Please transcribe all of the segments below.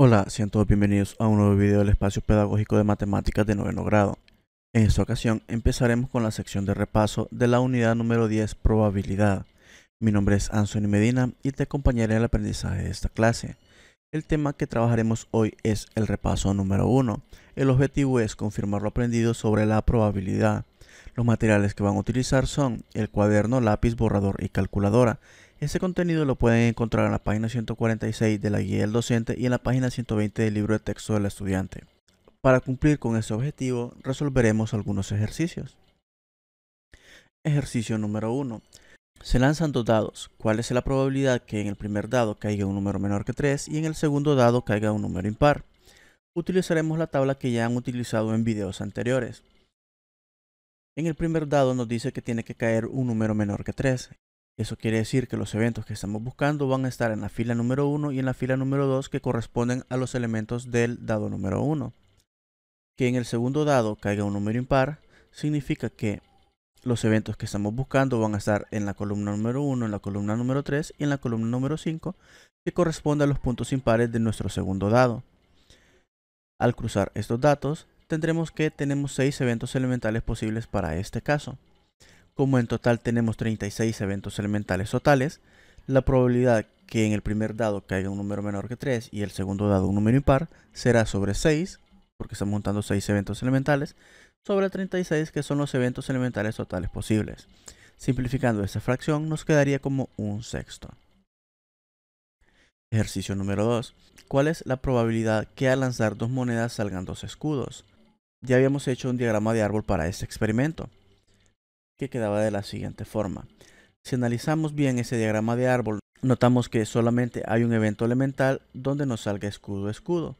Hola, sean todos bienvenidos a un nuevo video del espacio pedagógico de matemáticas de noveno grado. En esta ocasión empezaremos con la sección de repaso de la unidad número 10 probabilidad. Mi nombre es Anthony Medina y te acompañaré en el aprendizaje de esta clase. El tema que trabajaremos hoy es el repaso número 1. El objetivo es confirmar lo aprendido sobre la probabilidad. Los materiales que van a utilizar son el cuaderno, lápiz, borrador y calculadora. Ese contenido lo pueden encontrar en la página 146 de la guía del docente y en la página 120 del libro de texto del estudiante. Para cumplir con ese objetivo, resolveremos algunos ejercicios. Ejercicio número 1. Se lanzan dos dados. ¿Cuál es la probabilidad que en el primer dado caiga un número menor que 3 y en el segundo dado caiga un número impar? Utilizaremos la tabla que ya han utilizado en videos anteriores. En el primer dado nos dice que tiene que caer un número menor que 3. Eso quiere decir que los eventos que estamos buscando van a estar en la fila número 1 y en la fila número 2 que corresponden a los elementos del dado número 1. Que en el segundo dado caiga un número impar significa que los eventos que estamos buscando van a estar en la columna número 1, en la columna número 3 y en la columna número 5 que corresponde a los puntos impares de nuestro segundo dado. Al cruzar estos datos tendremos que tenemos 6 eventos elementales posibles para este caso. Como en total tenemos 36 eventos elementales totales, la probabilidad que en el primer dado caiga un número menor que 3 y el segundo dado un número impar será sobre 6, porque estamos juntando 6 eventos elementales, sobre 36 que son los eventos elementales totales posibles. Simplificando esta fracción nos quedaría como un sexto. Ejercicio número 2. ¿Cuál es la probabilidad que al lanzar dos monedas salgan dos escudos? Ya habíamos hecho un diagrama de árbol para este experimento que quedaba de la siguiente forma. Si analizamos bien ese diagrama de árbol, notamos que solamente hay un evento elemental donde nos salga escudo-escudo.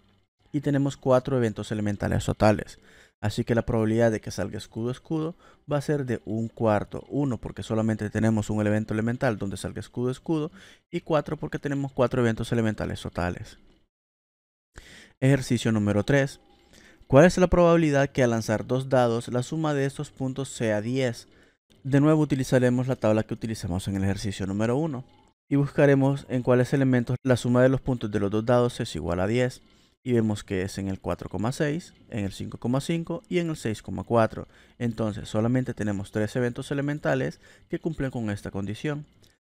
Y tenemos cuatro eventos elementales totales. Así que la probabilidad de que salga escudo-escudo va a ser de un cuarto. Uno porque solamente tenemos un evento elemental donde salga escudo-escudo. Y cuatro porque tenemos cuatro eventos elementales totales. Ejercicio número 3. ¿Cuál es la probabilidad que al lanzar dos dados la suma de estos puntos sea 10? De nuevo utilizaremos la tabla que utilizamos en el ejercicio número 1 y buscaremos en cuáles elementos la suma de los puntos de los dos dados es igual a 10 y vemos que es en el 4,6, en el 5,5 y en el 6,4. Entonces solamente tenemos tres eventos elementales que cumplen con esta condición.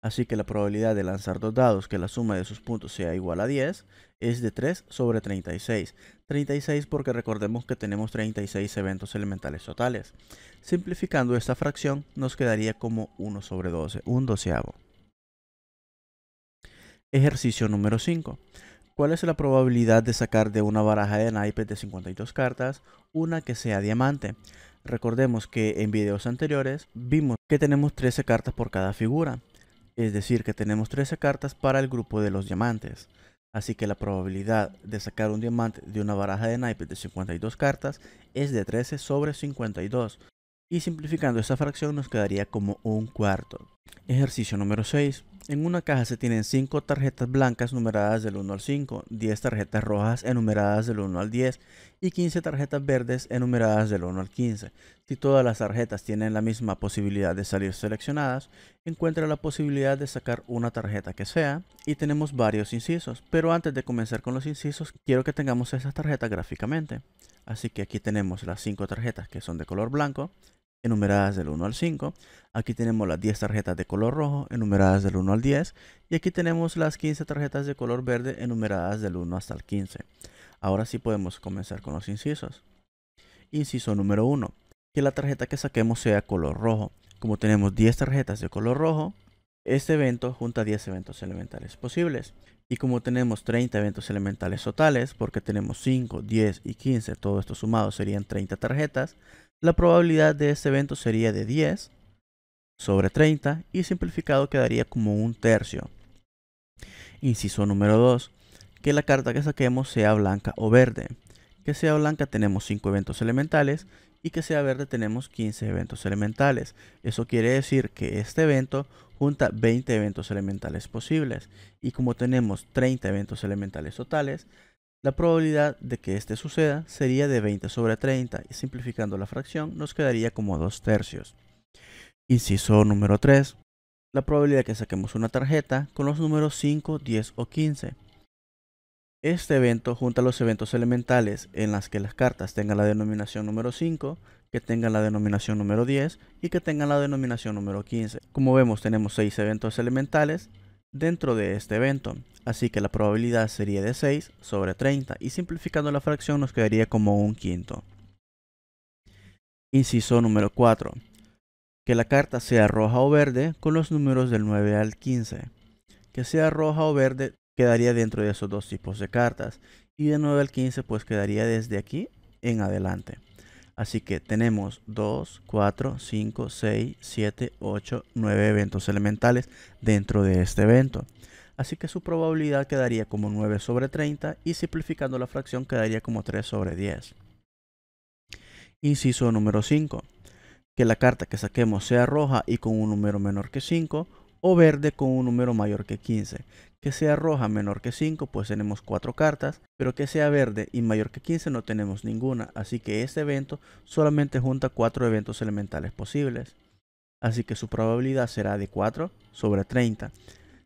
Así que la probabilidad de lanzar dos dados que la suma de sus puntos sea igual a 10 es de 3 sobre 36. 36 porque recordemos que tenemos 36 eventos elementales totales. Simplificando esta fracción nos quedaría como 1 sobre 12, un doceavo. Ejercicio número 5. ¿Cuál es la probabilidad de sacar de una baraja de naipes de 52 cartas una que sea diamante? Recordemos que en videos anteriores vimos que tenemos 13 cartas por cada figura. Es decir que tenemos 13 cartas para el grupo de los diamantes. Así que la probabilidad de sacar un diamante de una baraja de naipes de 52 cartas es de 13 sobre 52. Y simplificando esa fracción nos quedaría como un cuarto. Ejercicio número 6. En una caja se tienen 5 tarjetas blancas numeradas del 1 al 5, 10 tarjetas rojas enumeradas del 1 al 10 y 15 tarjetas verdes enumeradas del 1 al 15. Si todas las tarjetas tienen la misma posibilidad de salir seleccionadas, encuentra la posibilidad de sacar una tarjeta que sea y tenemos varios incisos, pero antes de comenzar con los incisos quiero que tengamos esas tarjetas gráficamente. Así que aquí tenemos las 5 tarjetas que son de color blanco, enumeradas del 1 al 5. Aquí tenemos las 10 tarjetas de color rojo enumeradas del 1 al 10. Y aquí tenemos las 15 tarjetas de color verde enumeradas del 1 hasta el 15. Ahora sí podemos comenzar con los incisos. Inciso número 1. Que la tarjeta que saquemos sea color rojo. Como tenemos 10 tarjetas de color rojo, este evento junta 10 eventos elementales posibles. Y como tenemos 30 eventos elementales totales, porque tenemos 5, 10 y 15, todo esto sumado serían 30 tarjetas, la probabilidad de este evento sería de 10 sobre 30 y simplificado quedaría como un tercio. Inciso número 2. Que la carta que saquemos sea blanca o verde. Que sea blanca tenemos 5 eventos elementales y que sea verde tenemos 15 eventos elementales. Eso quiere decir que este evento junta 20 eventos elementales posibles. Y como tenemos 30 eventos elementales totales, la probabilidad de que este suceda sería de 20 sobre 30 y simplificando la fracción nos quedaría como 2 tercios. Inciso número 3. La probabilidad de que saquemos una tarjeta con los números 5, 10 o 15. Este evento junta los eventos elementales en las que las cartas tengan la denominación número 5, que tengan la denominación número 10 y que tengan la denominación número 15. Como vemos tenemos 6 eventos elementales dentro de este evento, así que la probabilidad sería de 6 sobre 30 y simplificando la fracción nos quedaría como un quinto. Inciso número 4. Que la carta sea roja o verde con los números del 9 al 15. Que sea roja o verde quedaría dentro de esos dos tipos de cartas y de 9 al 15 pues quedaría desde aquí en adelante. Así que tenemos 2, 4, 5, 6, 7, 8, 9 eventos elementales dentro de este evento. Así que su probabilidad quedaría como 9 sobre 30 y simplificando la fracción quedaría como 3 sobre 10. Inciso número 5. Que la carta que saquemos sea roja y con un número menor que 5 o verde con un número mayor que 15. Que sea roja menor que 5, pues tenemos 4 cartas, pero que sea verde y mayor que 15 no tenemos ninguna, así que este evento solamente junta 4 eventos elementales posibles. Así que su probabilidad será de 4 sobre 30.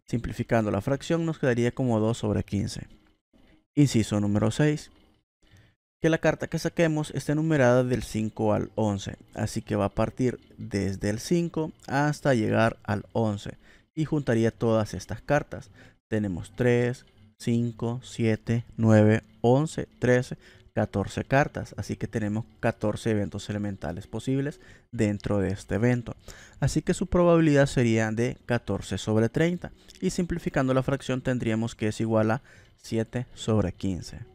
Simplificando la fracción nos quedaría como 2 sobre 15. Inciso número 6 la carta que saquemos esté numerada del 5 al 11. Así que va a partir desde el 5 hasta llegar al 11. Y juntaría todas estas cartas. Tenemos 3, 5, 7, 9, 11, 13, 14 cartas, así que tenemos 14 eventos elementales posibles dentro de este evento. Así que su probabilidad sería de 14 sobre 30 y simplificando la fracción tendríamos que es igual a 7 sobre 15.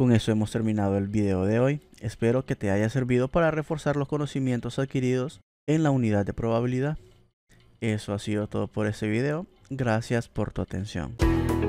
Con eso hemos terminado el video de hoy. Espero que te haya servido para reforzar los conocimientos adquiridos en la unidad de probabilidad. Eso ha sido todo por este video. Gracias por tu atención.